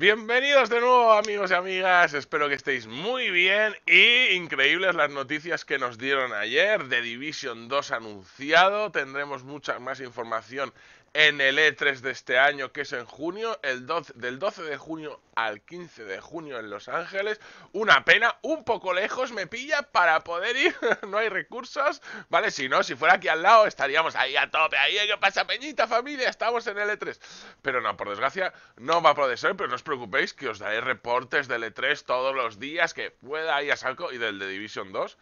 Bienvenidos de nuevo amigos y amigas, espero que estéis muy bien y increíbles las noticias que nos dieron ayer de Division 2 anunciado, tendremos mucha más información en el E3 de este año, que es en junio, el 12, del 12 de junio al 15 de junio en Los Ángeles. Una pena, un poco lejos me pilla para poder ir, no hay recursos, ¿vale? Si no, si fuera aquí al lado estaríamos ahí a tope, ahí, ¿eh? ¿qué pasa, Peñita, familia? Estamos en el E3. Pero no, por desgracia, no va a poder ser, pero no os preocupéis que os daré reportes del E3 todos los días que pueda ir a saco y del de Division 2.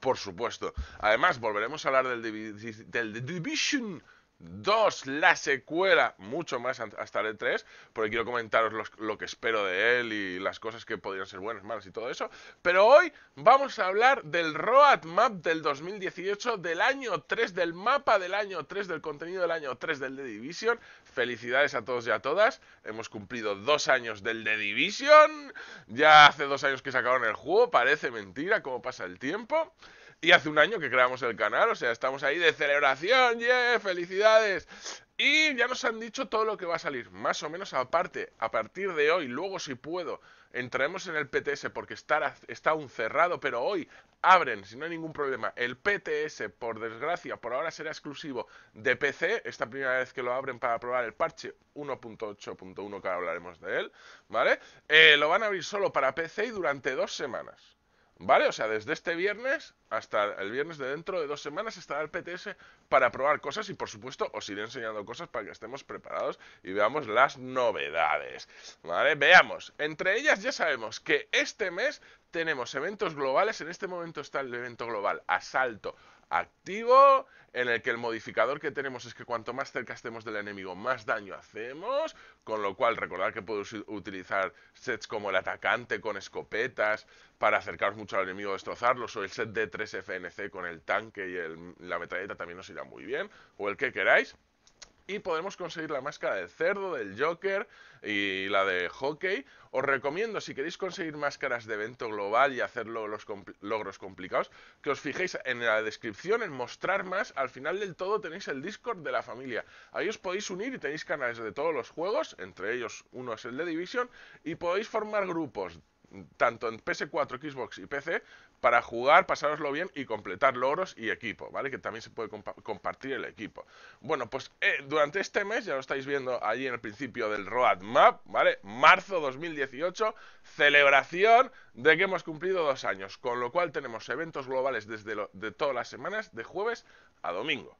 Por supuesto. Además, volveremos a hablar del, Divi del Division 2, la secuela, mucho más hasta el 3, e porque quiero comentaros lo que espero de él y las cosas que podrían ser buenas, malas y todo eso. Pero hoy vamos a hablar del Road Map del 2018, del año 3, del mapa del año 3, del contenido del año 3 del The Division. Felicidades a todos y a todas, hemos cumplido dos años del The Division, ya hace dos años que sacaron el juego, parece mentira cómo pasa el tiempo. Y hace un año que creamos el canal, o sea, estamos ahí de celebración, yeah, felicidades. Y ya nos han dicho todo lo que va a salir, más o menos aparte, a partir de hoy, luego si puedo, entraremos en el PTS porque está aún cerrado, pero hoy abren, si no hay ningún problema, el PTS, por desgracia, por ahora será exclusivo de PC, esta primera vez que lo abren para probar el parche 1.8.1, que hablaremos de él, ¿vale? Eh, lo van a abrir solo para PC y durante dos semanas. ¿Vale? O sea, desde este viernes hasta el viernes de dentro de dos semanas estará el PTS para probar cosas y por supuesto os iré enseñando cosas para que estemos preparados y veamos las novedades. ¿Vale? Veamos. Entre ellas ya sabemos que este mes tenemos eventos globales. En este momento está el evento global Asalto activo, en el que el modificador que tenemos es que cuanto más cerca estemos del enemigo, más daño hacemos, con lo cual recordad que podéis utilizar sets como el atacante con escopetas para acercaros mucho al enemigo, destrozarlos, o el set de 3 FNC con el tanque y la metralleta también os irá muy bien, o el que queráis y podemos conseguir la máscara del cerdo, del Joker y la de hockey. Os recomiendo, si queréis conseguir máscaras de evento global y hacer los logros complicados, que os fijéis en la descripción, en mostrar más. Al final del todo tenéis el Discord de la familia. Ahí os podéis unir y tenéis canales de todos los juegos, entre ellos uno es el de Division, y podéis formar grupos tanto en PS4, Xbox y PC, para jugar, pasároslo bien y completar logros y equipo, ¿vale? Que también se puede compartir el equipo. Bueno, pues eh, durante este mes, ya lo estáis viendo allí en el principio del roadmap, ¿vale? Marzo 2018, celebración de que hemos cumplido dos años, con lo cual tenemos eventos globales desde de todas las semanas, de jueves a domingo.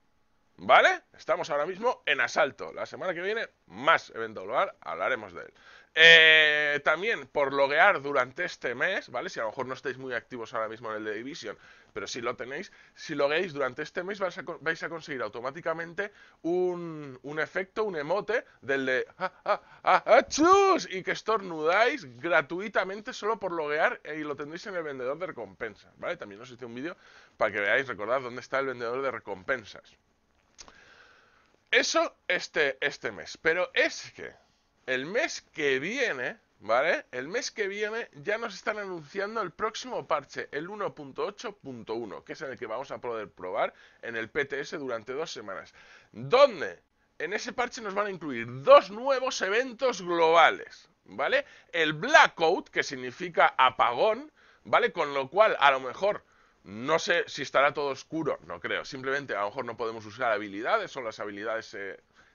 ¿Vale? Estamos ahora mismo en asalto. La semana que viene, más evento global, hablaremos de él. Eh, también por loguear durante este mes, ¿vale? Si a lo mejor no estáis muy activos ahora mismo en el de Division, pero si lo tenéis, si logueáis durante este mes vais a, conseguir automáticamente un, efecto, un emote del de ¡Ah, ah, ah, ah y que estornudáis gratuitamente solo por loguear eh, y lo tendréis en el vendedor de recompensas, ¿vale? También os hice un vídeo para que veáis, recordad dónde está el vendedor de recompensas. Eso este, este mes, pero es que el mes que viene, ¿vale? El mes que viene ya nos están anunciando el próximo parche, el 1.8.1, que es el que vamos a poder probar en el PTS durante dos semanas. Donde, En ese parche nos van a incluir dos nuevos eventos globales, ¿vale? El blackout, que significa apagón, ¿vale? Con lo cual, a lo mejor... No sé si estará todo oscuro, no creo. Simplemente a lo mejor no podemos usar habilidades o las habilidades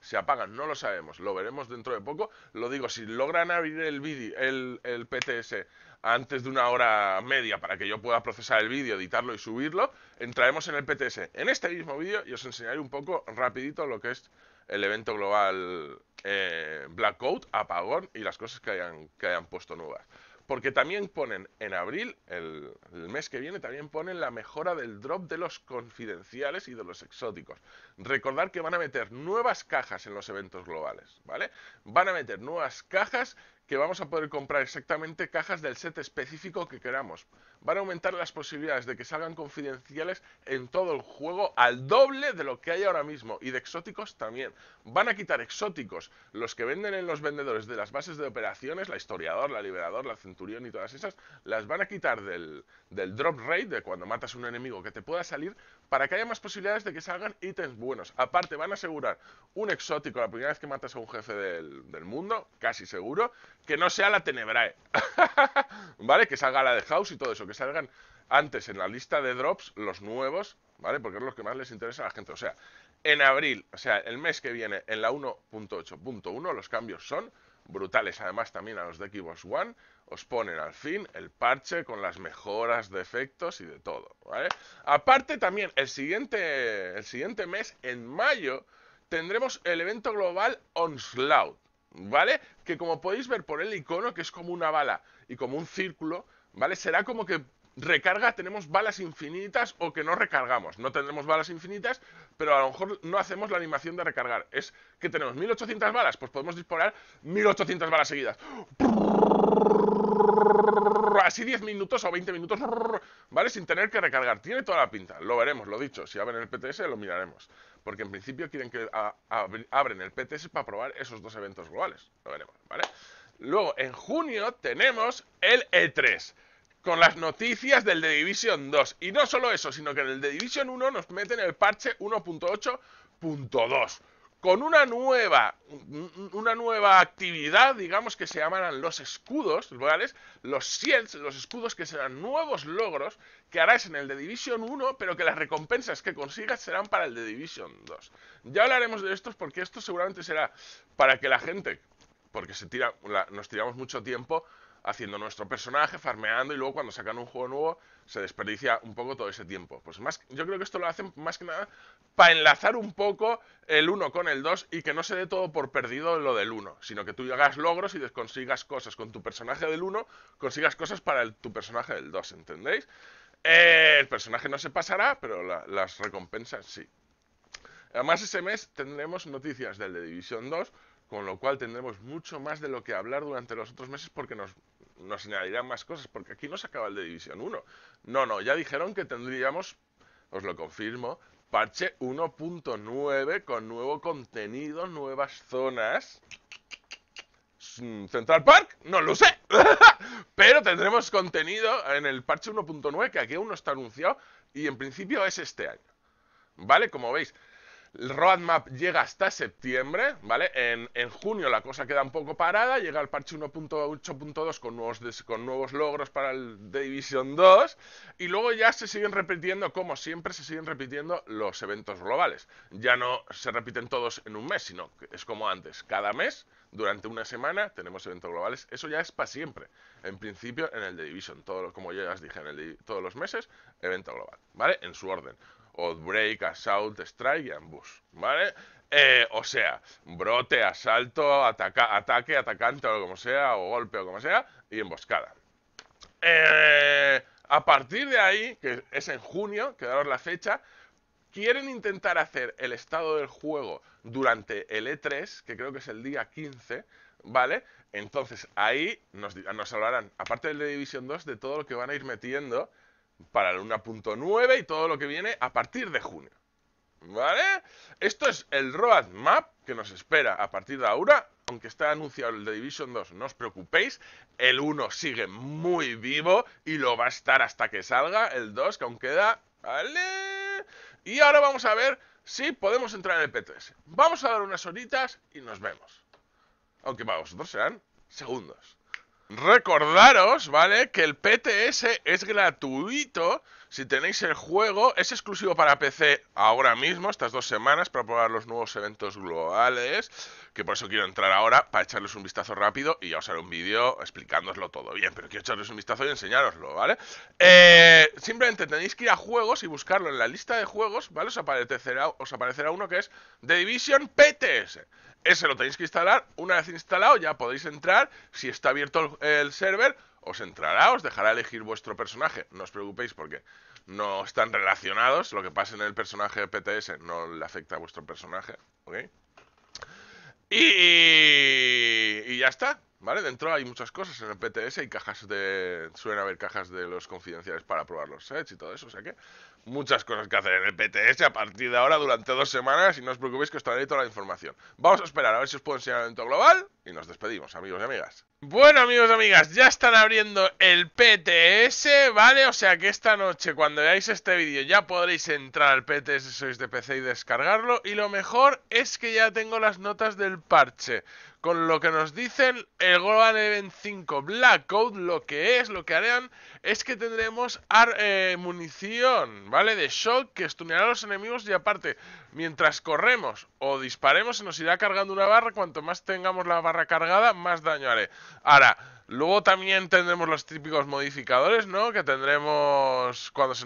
si apagan, no lo sabemos, lo veremos dentro de poco. Lo digo, si logran abrir el, video, el, PTS antes de una hora media para que yo pueda procesar el vídeo, editarlo y subirlo, entraremos en el PTS en este mismo vídeo y os enseñaré un poco rapidito lo que es el evento global eh, Blackout, apagón y las cosas que hayan, que hayan puesto nuevas. Porque también ponen en abril, el, mes que viene, también ponen la mejora del drop de los confidenciales y de los exóticos. Recordar que van a meter nuevas cajas en los eventos globales, ¿vale? Van a meter nuevas cajas que vamos a poder comprar exactamente cajas del set específico que queramos. Van a aumentar las posibilidades de que salgan confidenciales en todo el juego al doble de lo que hay ahora mismo y de exóticos también. Van a quitar exóticos, los que venden en los vendedores de las bases de operaciones, la historiador, la liberador, la centurión y todas esas, las van a quitar del, drop rate, de cuando matas un enemigo que te pueda salir para que haya más posibilidades de que salgan ítems buenos. Aparte, van a asegurar un exótico la primera vez que matas a un jefe del, mundo, casi seguro, que no sea la Tenebrae. ¿Vale? Que salga la de House y todo eso, que salgan antes en la lista de drops los nuevos, ¿vale? Porque es lo que más les interesa a la gente. O sea, en abril, o sea, el mes que viene, en la 1.8.1, los cambios son brutales. Además, también a los de Xbox One os ponen al fin el parche con las mejoras, de efectos y de todo, ¿vale? Aparte también, el siguiente, el siguiente mes, en mayo, tendremos el evento global Onslaught, ¿vale? Que como podéis ver por el icono, que es como una bala y como un círculo, ¿vale? Será como que recarga tenemos balas infinitas o que no recargamos. No tendremos balas infinitas, pero a lo mejor no hacemos la animación de recargar. Es que tenemos 1800 balas, pues podemos disparar 1800 balas seguidas. Así 10 minutos o 20 minutos, ¿vale? Sin tener que recargar. Tiene toda la pinta. Lo veremos, lo dicho. Si abren el PTS, lo miraremos. Porque en principio quieren que abren el PTS para probar esos dos eventos globales. Lo veremos, ¿vale? Luego, en junio tenemos el E3 con las noticias del The Division 2. Y no solo eso, sino que en el The Division 1 nos meten el parche 1.8.2 con una nueva, una nueva actividad, digamos que se llamarán los escudos, Los shields, los escudos que serán nuevos logros que harás en el de Division 1, pero que las recompensas que consigas serán para el de Division 2. Ya hablaremos de estos porque esto seguramente será para que la gente, porque se tira, nos tiramos mucho tiempo haciendo nuestro personaje, farmeando y luego cuando sacan un juego nuevo se desperdicia un poco todo ese tiempo. Pues más, yo creo que esto lo hacen más que nada para enlazar un poco el 1 con el 2 y que no se dé todo por perdido lo del 1, sino que tú hagas logros y consigas cosas con tu personaje del 1, consigas cosas para tu personaje del 2, ¿entendéis? Eh, el personaje no se pasará, pero las recompensas sí. Además, ese mes tendremos noticias del The División 2, con lo cual tendremos mucho más de lo que hablar durante los otros meses porque nos, nos añadirán más cosas, porque aquí no se acaba el de División 1. No, no, ya dijeron que tendríamos, os lo confirmo, parche 1.9 con nuevo contenido, nuevas zonas. Central Park, no lo sé, pero tendremos contenido en el parche 1.9 que aquí aún está anunciado y en principio es este año. ¿Vale? Como veis, el roadmap llega hasta septiembre, ¿vale? En, junio la cosa queda un poco parada, llega el parche 1.8.2 con nuevos, con nuevos logros para el Division 2 y luego ya se siguen repitiendo, como siempre, se siguen repitiendo los eventos globales. Ya no se repiten todos en un mes, sino que es como antes, cada mes, durante una semana, tenemos eventos globales. Eso ya es para siempre. En principio, en el Division, todo, como ya os dije, en el, todos los meses, evento global, ¿vale? En su orden. Outbreak, Assault, Strike y Ambush, ¿vale? Eh, o sea, brote, asalto, ataca, ataque, atacante o como sea, o golpe o como sea, y emboscada. Eh, a partir de ahí, que es en junio, quedaros la fecha, quieren intentar hacer el estado del juego durante el E3, que creo que es el día 15, ¿vale? Entonces ahí nos, nos hablarán, aparte del de División 2, de todo lo que van a ir metiendo para el 1.9 y todo lo que viene a partir de junio. ¿Vale? Esto es el roadmap que nos espera a partir de ahora, aunque está anunciado el de Division 2, no os preocupéis, el 1 sigue muy vivo y lo va a estar hasta que salga, el 2 que aún queda, ¿vale? Y ahora vamos a ver si podemos entrar en el PTS Vamos a dar unas horitas y nos vemos. Aunque para vosotros serán segundos. Recordaros, ¿vale? Que el PTS es gratuito si tenéis el juego, es exclusivo para PC ahora mismo, estas dos semanas, para probar los nuevos eventos globales, que por eso quiero entrar ahora, para echarles un vistazo rápido y ya os haré un vídeo explicándoslo todo bien, pero quiero echarles un vistazo y enseñároslo, ¿vale? Eh, simplemente tenéis que ir a juegos y buscarlo en la lista de juegos, ¿vale? Os aparecerá, uno que es The Division PTS. Ese lo tenéis que instalar, una vez instalado ya podéis entrar, si está abierto el server, os entrará, os dejará elegir vuestro personaje. No os preocupéis porque no están relacionados. Lo que pase en el personaje de PTS no le afecta a vuestro personaje. Y, y ya está. ¿Vale? Dentro hay muchas cosas en el PTS y cajas de. Suelen haber cajas de los confidenciales para probar los sets y todo eso. O sea que muchas cosas que hacer en el PTS a partir de ahora durante dos semanas y no os preocupéis que os traeré toda la información. Vamos a esperar a ver si os puedo enseñar el evento global y nos despedimos, amigos y amigas. Bueno, amigos y amigas, ya están abriendo el PTS, ¿vale? O sea que esta noche, cuando veáis este vídeo, ya podréis entrar al PTS sois de PC y descargarlo. Y lo mejor es que ya tengo las notas del parche con lo que nos dicen el Global Event 5 Blackout, lo que es, lo que harán, es que tendremos eh, munición, ¿vale? De shock que estuneará a los enemigos y aparte, mientras corremos o disparemos, se nos irá cargando una barra. Cuanto más tengamos la barra cargada, más daño haré. Ahora, Luego también tendremos los típicos modificadores, ¿no? Que tendremos cuando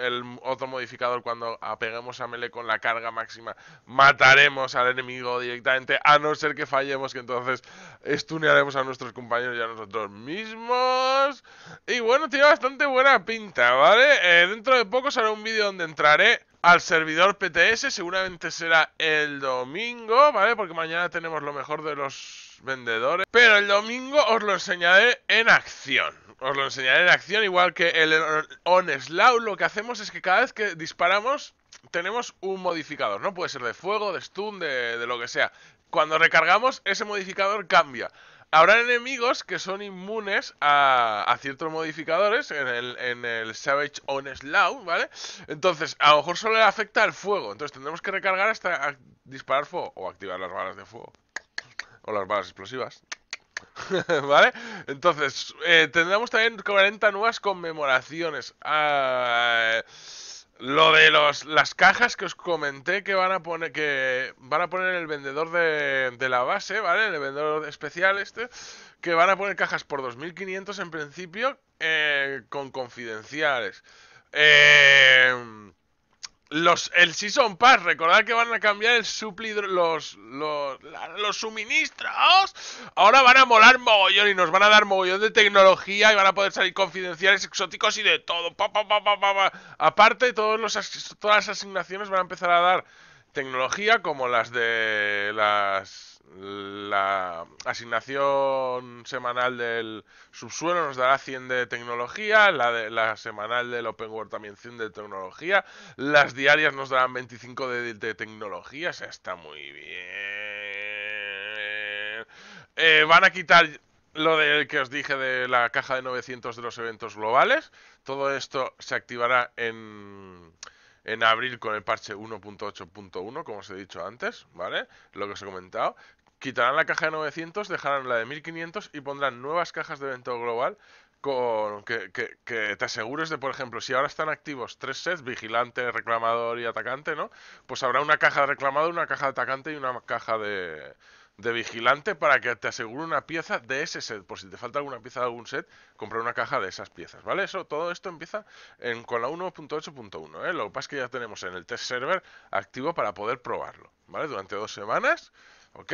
el otro modificador cuando apeguemos a Mele con la carga máxima, mataremos al enemigo directamente, a no ser que fallemos, que entonces estunearemos a nuestros compañeros y a nosotros mismos. Y bueno, tiene bastante buena pinta, ¿vale? Eh, dentro de poco será un vídeo donde entraré al servidor PTS, seguramente será el domingo, ¿vale? Porque mañana tenemos lo mejor de los vendedores. Pero el domingo os lo enseñaré en acción. Os lo enseñaré en acción, igual que el slow Lo que hacemos es que cada vez que disparamos, tenemos un modificador, ¿no? Puede ser de fuego, de stun, de, lo que sea. Cuando recargamos, ese modificador cambia. Habrá enemigos que son inmunes a, ciertos modificadores en el, en el Savage Honest ¿vale? Entonces, a lo mejor solo le afecta el fuego. Entonces tendremos que recargar hasta disparar fuego o activar las balas de fuego o las balas explosivas. ¿Vale? Entonces, eh, tendremos también 40 nuevas conmemoraciones. Ah, lo de las cajas que os comenté que van a poner que van a poner el vendedor de, la base, ¿vale? El vendedor especial este, que van a poner cajas por 2.500 en principio eh, con confidenciales. Eh, los, el Season Pass, recordad que van a cambiar el suplidro los, los, los, suministros. Ahora van a molar mogollón y nos van a dar mogollón de tecnología y van a poder salir confidenciales, exóticos y de todo. Aparte, todos los, todas las asignaciones van a empezar a dar tecnología como las de las la asignación semanal del subsuelo nos dará 100 de tecnología, la, de, la semanal del Open World también 100 de tecnología, las diarias nos darán 25 de, tecnología, o sea, está muy bien. Eh, van a quitar lo de que os dije de la caja de 900 de los eventos globales, todo esto se activará en en abril con el parche 1.8.1, como os he dicho antes, ¿vale? Lo que os he comentado. Quitarán la caja de 900, dejarán la de 1500 y pondrán nuevas cajas de evento global con que, que, te asegures de, por ejemplo, si ahora están activos tres sets, vigilante, reclamador y atacante, ¿no? Pues habrá una caja de reclamado, una caja de atacante y una caja de, de vigilante para que te asegure una pieza de ese set. Por si te falta alguna pieza de algún set, comprar una caja de esas piezas, ¿vale? Eso, todo esto empieza en, con la 1.8.1, ¿eh? Lo que pasa es que ya tenemos en el test server activo para poder probarlo, ¿vale? Durante dos semanas, ¿ok?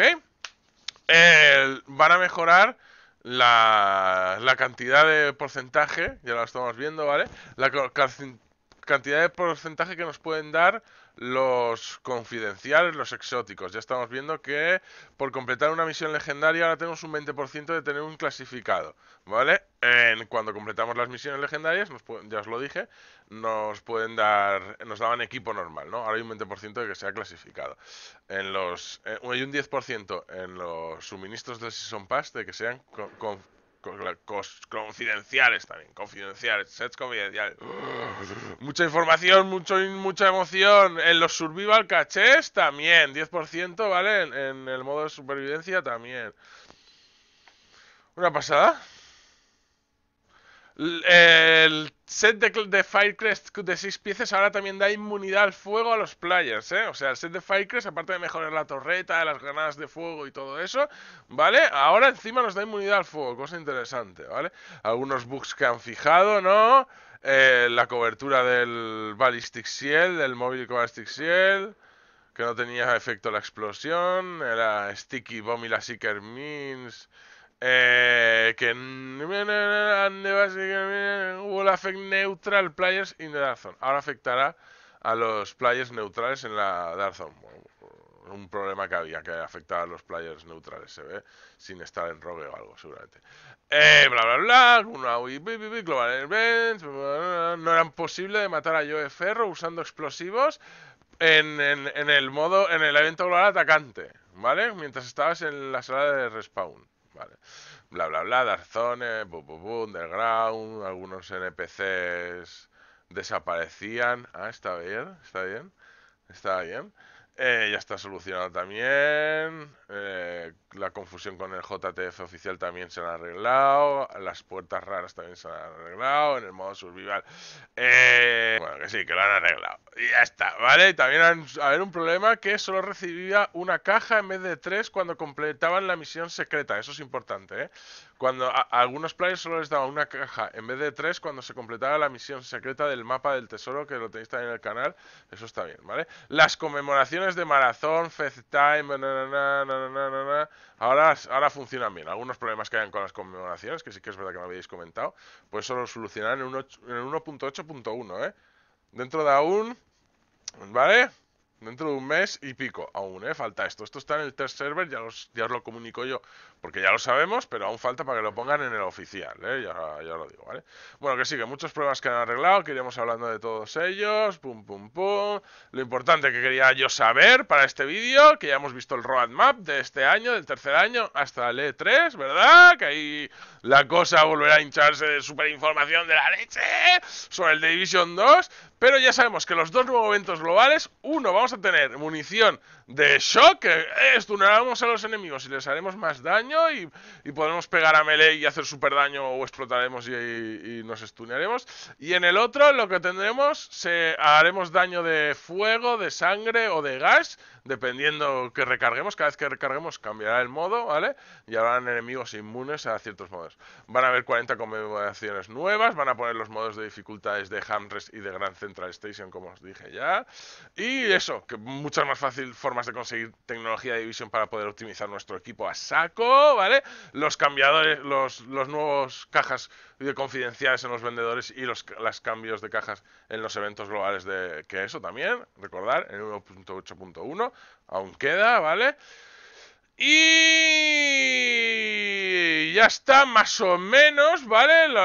van a mejorar la, la cantidad de porcentaje, ya lo estamos viendo, ¿vale? La cantidad de porcentaje que nos pueden dar los confidenciales, los exóticos. Ya estamos viendo que por completar una misión legendaria ahora tenemos un 20% de tener un clasificado, ¿vale? En, cuando completamos las misiones legendarias, ya os lo dije, nos pueden dar, nos daban equipo normal, ¿no? Ahora hay un 20% de que sea clasificado. En los, eh, hay un 10% en los suministros de Season Pass de que sean confidenciales también, confidenciales, sets confidenciales. mucha información, mucho, mucha emoción. En los survival cachés también, 10%, ¿vale? en el modo de supervivencia también. Una pasada. El set de, de, Firecrest de seis piezas ahora también da inmunidad al fuego a los players, ¿eh? O sea, el set de Firecrest, aparte de mejorar la torreta, las granadas de fuego y todo eso, ¿vale? Ahora encima nos da inmunidad al fuego, cosa interesante, ¿vale? Algunos bugs que han fijado, ¿no? Eh, la cobertura del Ballistic Shield, del móvil Ballistic Shield, que no tenía efecto la explosión, era Sticky Bomb y la Seeker Means... Eh, que hubo el Affect Neutral Players in the Ahora afectará a los players neutrales en la Dark Zone. Un problema que había que afectaba a los players neutrales, se ve, sin estar en rogue o algo, seguramente. Eh, bla bla bla, global no era posible de matar a Joe Ferro usando explosivos en, en el modo, en el evento global atacante, ¿vale? Mientras estabas en la sala de respawn. Bla, bla, bla, Darzones, bu, Underground, algunos NPCs desaparecían. Ah, está bien, está bien, está bien. Eh, ya está solucionado también. Eh, la confusión con el JTF oficial también se ha arreglado. Las puertas raras también se han arreglado. En el modo survival. Eh, bueno, que sí, que lo han arreglado. Y ya está, ¿vale? También a ver un problema que solo recibía una caja en vez de tres cuando completaban la misión secreta. Eso es importante, ¿eh? Cuando algunos players solo les daba una caja en vez de tres cuando se completaba la misión secreta del mapa del tesoro, que lo tenéis también en el canal. Eso está bien, ¿vale? Las conmemoraciones de maratón, time, ahora, ahora funcionan bien. Algunos problemas que hayan con las conmemoraciones, que sí que es verdad que me habéis comentado, pues solo solucionan en 1.8.1, ¿eh? Dentro de aún, ¿vale? Dentro de un mes y pico, aún, ¿eh? Falta esto. Esto está en el test server, ya, los, ya os lo comunico yo, porque ya lo sabemos, pero aún falta para que lo pongan en el oficial, ¿eh? Ya, lo digo, ¿vale? Bueno, que sigue, muchos pruebas que han arreglado, que iremos hablando de todos ellos, pum, pum, pum. Lo importante que quería yo saber para este vídeo, que ya hemos visto el roadmap de este año, del tercer año, hasta el E3, ¿verdad? Que ahí la cosa volverá a hincharse de superinformación de la leche sobre el Division 2, pero ya sabemos que los dos nuevos eventos globales, uno, vamos a tener munición de shock, que eh, estunaremos a los enemigos y les haremos más daño y, podremos pegar a melee y hacer super daño o explotaremos y, nos estunearemos. Y en el otro lo que tendremos, se, haremos daño de fuego, de sangre o de gas, dependiendo que recarguemos, cada vez que recarguemos cambiará el modo, ¿vale? Y habrán enemigos inmunes a ciertos modos. Van a haber 40 conmemoraciones nuevas, van a poner los modos de dificultades de Hamres y de Grand Central Station, como os dije ya. Y eso, que muchas más fáciles formas de conseguir tecnología de división para poder optimizar nuestro equipo a saco, ¿vale? Los cambiadores, los, nuevos cajas de confidenciales en los vendedores y los cambios de cajas en los eventos globales de que eso también, recordar, en 1.8.1 aún queda, ¿vale? Y ya está, más o menos, ¿vale? Lo,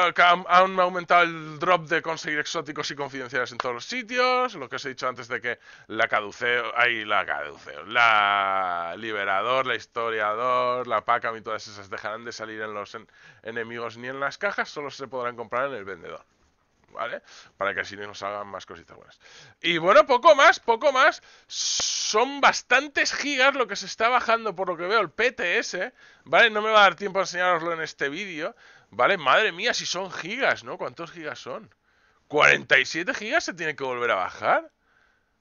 han aumentado el drop de conseguir exóticos y confidenciales en todos los sitios. Lo que os he dicho antes de que la caduceo, ahí la caduceo, la liberador, la historiador, la paca y todas esas dejarán de salir en los enemigos ni en las cajas, solo se podrán comprar en el vendedor. ¿vale? Para que así nos hagan más cositas buenas. Y bueno, poco más, poco más. Son bastantes gigas lo que se está bajando por lo que veo el PTS, ¿vale? No me va a dar tiempo a enseñaroslo en este vídeo, ¿vale? Madre mía, si son gigas, ¿no? ¿Cuántos gigas son? ¿47 gigas se tiene que volver a bajar?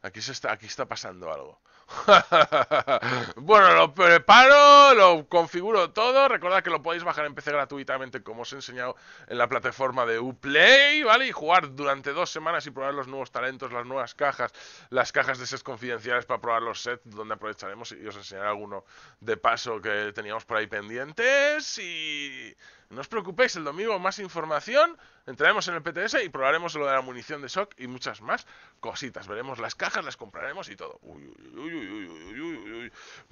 Aquí, se está, aquí está pasando algo. bueno, lo preparo, lo configuro todo. Recordad que lo podéis bajar en PC gratuitamente, como os he enseñado en la plataforma de Uplay, ¿vale? Y jugar durante dos semanas y probar los nuevos talentos, las nuevas cajas, las cajas de sets confidenciales para probar los sets, donde aprovecharemos y os enseñaré alguno de paso que teníamos por ahí pendientes. Y no os preocupéis, el domingo más información, entraremos en el PTS y probaremos lo de la munición de shock y muchas más cositas. Veremos las cajas, las compraremos y todo.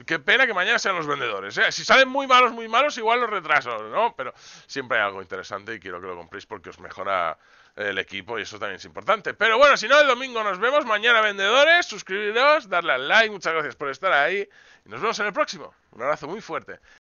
Qué pena que mañana sean los vendedores. ¿eh? Si salen muy malos, muy malos, igual los retrasos, ¿no? Pero siempre hay algo interesante y quiero que lo compréis porque os mejora eh, el equipo y eso también es importante. Pero bueno, si no, el domingo nos vemos. Mañana vendedores, suscribiros, darle al like. Muchas gracias por estar ahí y nos vemos en el próximo. Un abrazo muy fuerte.